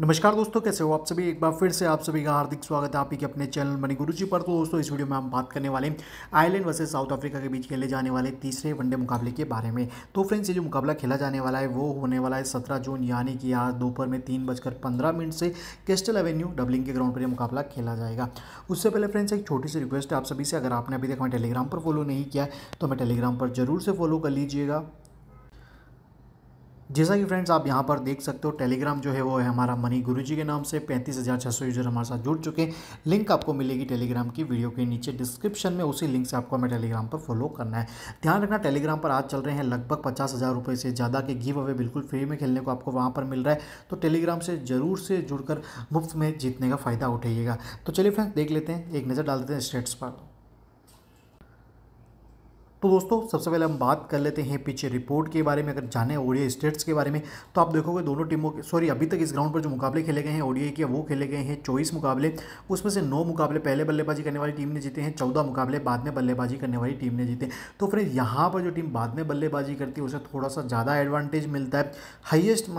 नमस्कार दोस्तों कैसे हो आप सभी एक बार फिर से आप सभी का हार्दिक स्वागत है आप ही के अपने चैनल मनी गुरु जी पर तो दोस्तों इस वीडियो में हम बात करने वाले आयरलैंड वर्सेस साउथ अफ्रीका के बीच खेले जाने वाले तीसरे वनडे मुकाबले के बारे में तो फ्रेंड्स ये जो मुकाबला खेला जाने वाला है वो होने वाला है सत्रह जून यानी कि आज दोपहर में तीन बजकर पंद्रह मिनट से केस्टल एवेन्यू डबलिंग के ग्राउंड पर यह मुकाबला खेला जाएगा उससे पहले फ्रेंड्स एक छोटी सी रिक्वेस्ट है आप सभी से अगर आपने अभी तक हमें टेलीग्राम पर फॉलो नहीं किया तो हमें टेलीग्राम पर जरूर से फॉलो कर लीजिएगा जैसा कि फ्रेंड्स आप यहाँ पर देख सकते हो टेलीग्राम जो है वो है हमारा मनी गुरुजी के नाम से पैंतीस हज़ार छः सौ यूजर हमारे साथ जुड़ चुके हैं लिंक आपको मिलेगी टेलीग्राम की वीडियो के नीचे डिस्क्रिप्शन में उसी लिंक से आपको हमें टेलीग्राम पर फॉलो करना है ध्यान रखना टेलीग्राम पर आज चल रहे हैं लगभग पचास हज़ार रुपये से ज़्यादा के गिव अवे बिल्कुल फ्री में खेलने को आपको वहाँ पर मिल रहा है तो टेलीग्राम से ज़रूर से जुड़कर मुफ्त में जीतने का फ़ायदा उठाइएगा तो चलिए फ्रेंड्स देख लेते हैं एक नज़र डाल देते हैं स्टेट्स पर तो दोस्तों सबसे पहले हम बात कर लेते हैं पीछे रिपोर्ट के बारे में अगर जाने ओडीआई स्टेट्स के बारे में तो आप देखोगे दोनों टीमों के सॉरी अभी तक इस ग्राउंड पर जो मुकाबले खेले गए हैं ओडीआई के वो खेले गए हैं चौबीस मुकाबले उसमें से नौ मुकाबले पहले बल्लेबाजी करने वाली टीम ने जीते हैं चौदह मुकाबले बाद में बल्लेबाजी करने वाली टीम ने जीते तो फिर यहाँ पर जो टीम बाद में बल्लेबाजी करती है उसे थोड़ा सा ज़्यादा एडवांटेज मिलता है highest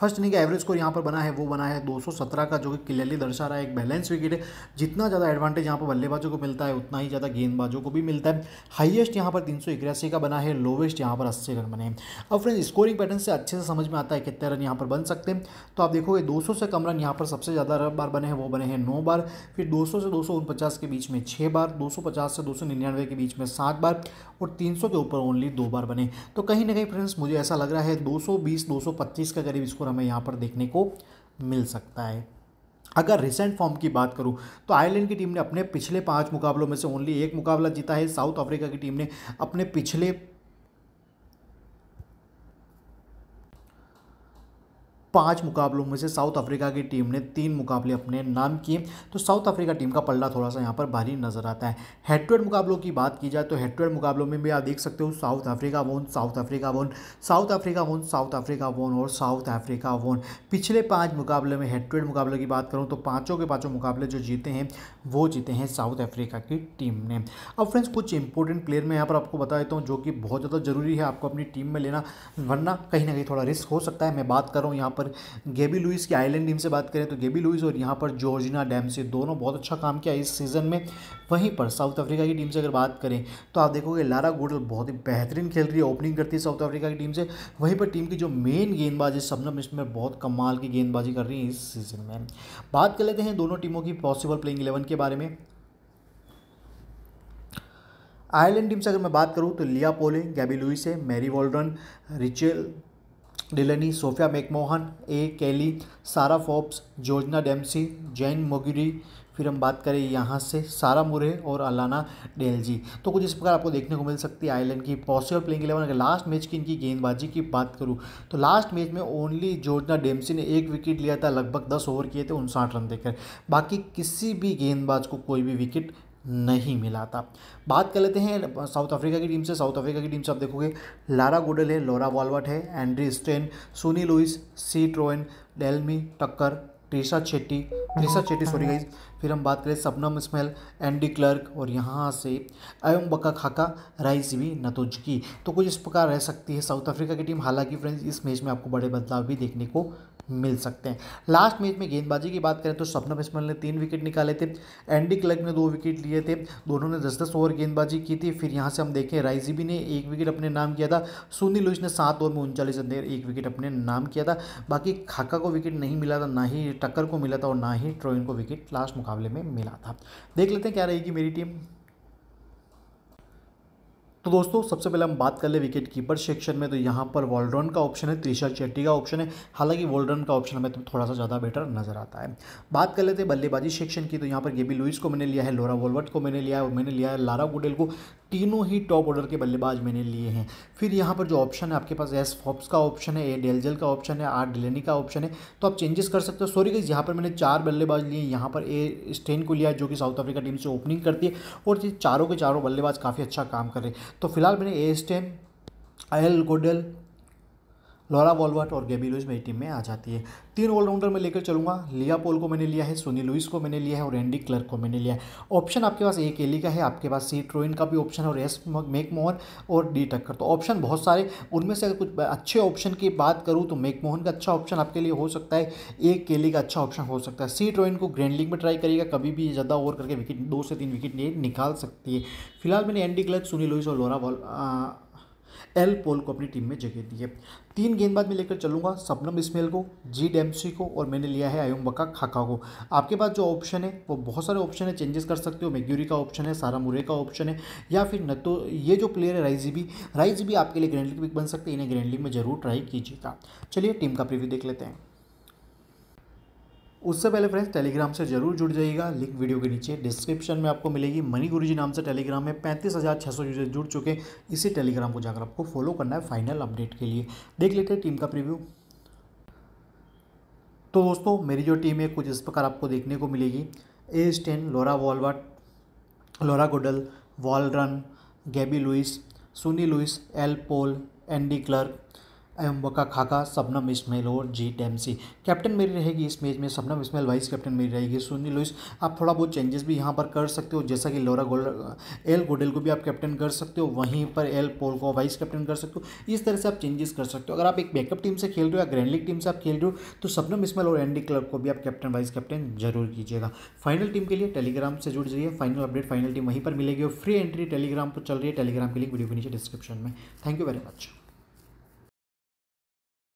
first inning average score यहाँ पर बना है वो बना है दो का जो कि क्लियरली दर्शा रहा है एक बैलेंस विकेट है जितना ज़्यादा एडवांटेज यहाँ पर बल्लेबाजों को मिलता है उतना ही ज़्यादा गेंदबाजों को भी मिलता है हाइएस्ट यहाँ यहाँ पर तीन का बना है लोवेस्ट यहाँ पर अस्सी रन बने अब फ्रेंड्स स्कोरिंग पैटर्न से अच्छे से समझ में आता है कितने रन यहाँ पर बन सकते हैं तो आप देखोगे सौ से कम रन यहाँ पर सबसे ज़्यादा बार बने हैं वो बने हैं नौ बार फिर सौ से दो के बीच में छः बार पचास से दो के बीच में सात बार और सौ के ऊपर ओनली दो बार बने तो कहीं ना कहीं फ्रेंड्स मुझे ऐसा लग रहा है दो सौ पच्चीस का करीब स्कोर हमें यहाँ पर देखने को मिल सकता है अगर रिसेंट फॉर्म की बात करूं तो आयरलैंड की टीम ने अपने पिछले पांच मुकाबलों में से ओनली एक मुकाबला जीता है साउथ अफ्रीका की टीम ने अपने पिछले पाँच मुकाबलों में से साउथ अफ्रीका की टीम ने तीन मुकाबले अपने नाम किए तो साउथ अफ्रीका टीम का पल्ला थोड़ा सा यहाँ पर भारी नजर आता है हेड टू हेड मुकाबलों की बात की जाए तो हेड टू हेड मुकाबलों में भी आप देख सकते हो South Africa won South Africa won South Africa won South Africa won और साउथ अफ्रीका वोन पिछले पाँच मुकाबले में हेड टू हेड मुकाबले की बात करूँ तो पाँचों के पाँचों मुकाबले जो जीते हैं वो जीते हैं साउथ अफ्रीका की टीम ने अब फ्रेंड्स कुछ इंपॉर्टेंट प्लेयर मैं यहाँ पर आपको बता देता हूँ जो कि बहुत ज़्यादा जरूरी है आपको अपनी टीम में लेना वरना कहीं ना कहीं थोड़ा रिस्क हो सकता है मैं बात कर रहा हूँ यहाँ पर पर गेबी लुइस की आइलैंड टीम से बात करें तो गेबी लुइस और यहाँ पर जॉर्जिना डैम से दोनों बहुत अच्छा काम किया इस सीज़न में वहीं पर साउथ अफ्रीका की टीम से अगर बात करें तो आप देखोगे लारा गोडल बहुत ही बेहतरीन खेल रही है ओपनिंग करती है साउथ अफ्रीका की टीम से वहीं पर टीम की जो मेन गेंदबाज है सबनम इसमें बहुत कमाल की गेंदबाजी कर रही है इस सीज़न में बात कर लेते हैं दोनों टीमों की पॉसिबल प्लेइंग इलेवन के बारे में आयरलैंड टीम से अगर मैं बात करूं तो लिया पोले गैबी लुइस है Mary Waldron Rachel Delaney Sophia MacMahon A Kelly Sara Forbes जोजना डेम्सी जैन मोगरी फिर हम बात करें यहाँ से सारा मुरे और अलाना डेलजी तो कुछ इस प्रकार आपको देखने को मिल सकती है आयरलैंड की पॉसिबल प्लेइंग इलेवन अगर लास्ट मैच की इनकी गेंदबाजी की बात करूँ तो लास्ट मैच में ओनली जोर्जना डेम्सी ने एक विकेट लिया था लगभग दस ओवर किए थे उनसाठ रन देकर बाकी किसी भी गेंदबाज को कोई भी विकेट नहीं मिला था बात कर लेते हैं साउथ अफ्रीका की टीम से साउथ अफ्रीका की टीम से आप देखोगे लारा गोडल है लोरा वॉलवर्ट है Andrie Steyn Sune Luus C Tryon Delmi Tucker Trisha Chetty Trisha Chetty sorry guys फिर हम बात करें सबनम स्मेल एंडी क्लर्क और यहाँ से एम बका खाका राइस भी नतुज की तो कुछ इस प्रकार रह सकती है साउथ अफ्रीका की टीम हालांकि फ्रेंड्स इस मैच में आपको बड़े बदलाव भी देखने को मिल सकते हैं लास्ट मैच में गेंदबाजी की बात करें तो सपना बिस्मल ने तीन विकेट निकाले थे एंडी क्लग ने दो विकेट लिए थे दोनों ने दस दस ओवर गेंदबाजी की थी फिर यहाँ से हम देखें राइजीबी ने एक विकेट अपने नाम किया था सुनील लुइस ने सात ओवर में उनचालीस अंधेर एक विकेट अपने नाम किया था बाकी खाका को विकेट नहीं मिला था ना ही टक्कर को मिला था और ना ही ट्रोइन को विकेट लास्ट मुकाबले में मिला था देख लेते हैं क्या रहेगी मेरी टीम तो दोस्तों सबसे पहले हम बात कर ले विकेट कीपर सेक्शन में तो यहाँ पर वॉल्ड्रॉन का ऑप्शन है त्रिशा चेट्टी का ऑप्शन है हालांकि वॉल्ड्रॉन का ऑप्शन हमें तो थोड़ा सा ज़्यादा बेटर नजर आता है बात कर लेते हैं बल्लेबाजी सेक्शन की तो यहाँ पर गेबी लुइस को मैंने लिया है लोरा वोलवर्ट को मैंने लिया है और मैंने लिया है लारा गुडेल को तीनों ही टॉप ऑर्डर के बल्लेबाज मैंने लिए हैं फिर यहाँ पर जो ऑप्शन है आपके पास एस फॉप्स का ऑप्शन है ए डेलजल का ऑप्शन है आर डिलेनी का ऑप्शन है तो आप चेंजेस कर सकते हो सॉरी गई यहाँ पर मैंने चार बल्लेबाज लिए यहाँ पर ए स्टेन को लिया जो कि साउथ अफ्रीका टीम से ओपनिंग करती है और ये चारों के चारों बल्लेबाज काफ़ी अच्छा काम कर रहे हैं तो फिलहाल मैंने ए एस टेम आई एल गोडल लॉरा वॉलवर्ट और गैबी लुइस मेरी टीम में आ जाती है तीन ऑलराउंडर में लेकर चलूंगा लिया पोल को मैंने लिया है सोनी लुइस को मैंने लिया है और एंडी क्लर्क को मैंने लिया है ऑप्शन आपके पास ए केली का है आपके पास सी ट्रोइन का भी ऑप्शन है और एस मेकमोहन और डी टक्कर तो ऑप्शन बहुत सारे उनमें से अगर कुछ अच्छे ऑप्शन की बात करूँ तो मेकमोहन का अच्छा ऑप्शन आपके लिए हो सकता है ए केली का अच्छा ऑप्शन हो सकता है सी ट्रोइन को ग्रैंड लीग में ट्राई करिएगा कभी भी ज़्यादा ओवर करके विकेट दो से तीन विकेट निकाल सकती है फिलहाल मैंने एंडी क्लर्क सुनील लुइस और लोरा बॉल एल पोल को अपनी टीम में जगह दी है तीन गेंदबाज में लेकर चलूंगा सपनम इसमेल को जी डेम्सी को और मैंने लिया है आयुम बका खाका को आपके पास जो ऑप्शन है वो बहुत सारे ऑप्शन है चेंजेस कर सकते हो मैग्यूरी का ऑप्शन है सारा मुरे का ऑप्शन है या फिर न तो ये जो प्लेयर है राइजीबी भी आपके लिए ग्रैंड लीग बन सकते हैं इन्हें ग्रैंड लीग में जरूर ट्राई कीजिएगा चलिए टीम का प्रिव्यू देख लेते हैं उससे पहले फ्रेंड्स टेलीग्राम से जरूर जुड़ जाइएगा लिंक वीडियो के नीचे डिस्क्रिप्शन में आपको मिलेगी मनी गुरु जी नाम से टेलीग्राम में पैंतीस हज़ार छः सौ यूजर जुड़ चुके हैं इसी टेलीग्राम को जाकर आपको फॉलो करना है फाइनल अपडेट के लिए देख लेते हैं टीम का प्रीव्यू तो दोस्तों मेरी जो टीम है कुछ इस प्रकार आपको देखने को मिलेगी A Steyn Laura Wolvaardt Laura Goodall Waldron Gaby Lewis Sune Luus L Paul Andy Klerk M वका खाका सबनम इसमेल और जी टेमसी कैप्टन मेरी रहेगी इस मैच में सबनम इसमेल वाइस कैप्टन मेरी रहेगी सुनील लुइस आप थोड़ा बहुत चेंजेस भी यहाँ पर कर सकते हो जैसा कि लोरा गोल एल गोडेल को भी आप कैप्टन कर सकते हो वहीं पर एल पोल को वाइस कैप्टन कर सकते हो इस तरह से आप चेंजेस कर सकते हो अगर आप एक बैकअप टीम से खेल रहे हो या ग्रैंड लीग टीम से आप खेल रहे हो तो सबनम इसमेल और एंडी क्लर्क को भी आप कैप्टन वाइस कैप्टन जरूर कीजिएगा फाइनल टीम के लिए टेलीग्राम से जुड़ जाइए फाइनल अपडेट फाइनल टीम वहीं पर मिलेगी और फ्री एंट्री टेलीग्राम पर चल रही है टेलीग्राम के लिए वीडियो के नीचे डिस्क्रिप्शन में थैंक यू वेरी मच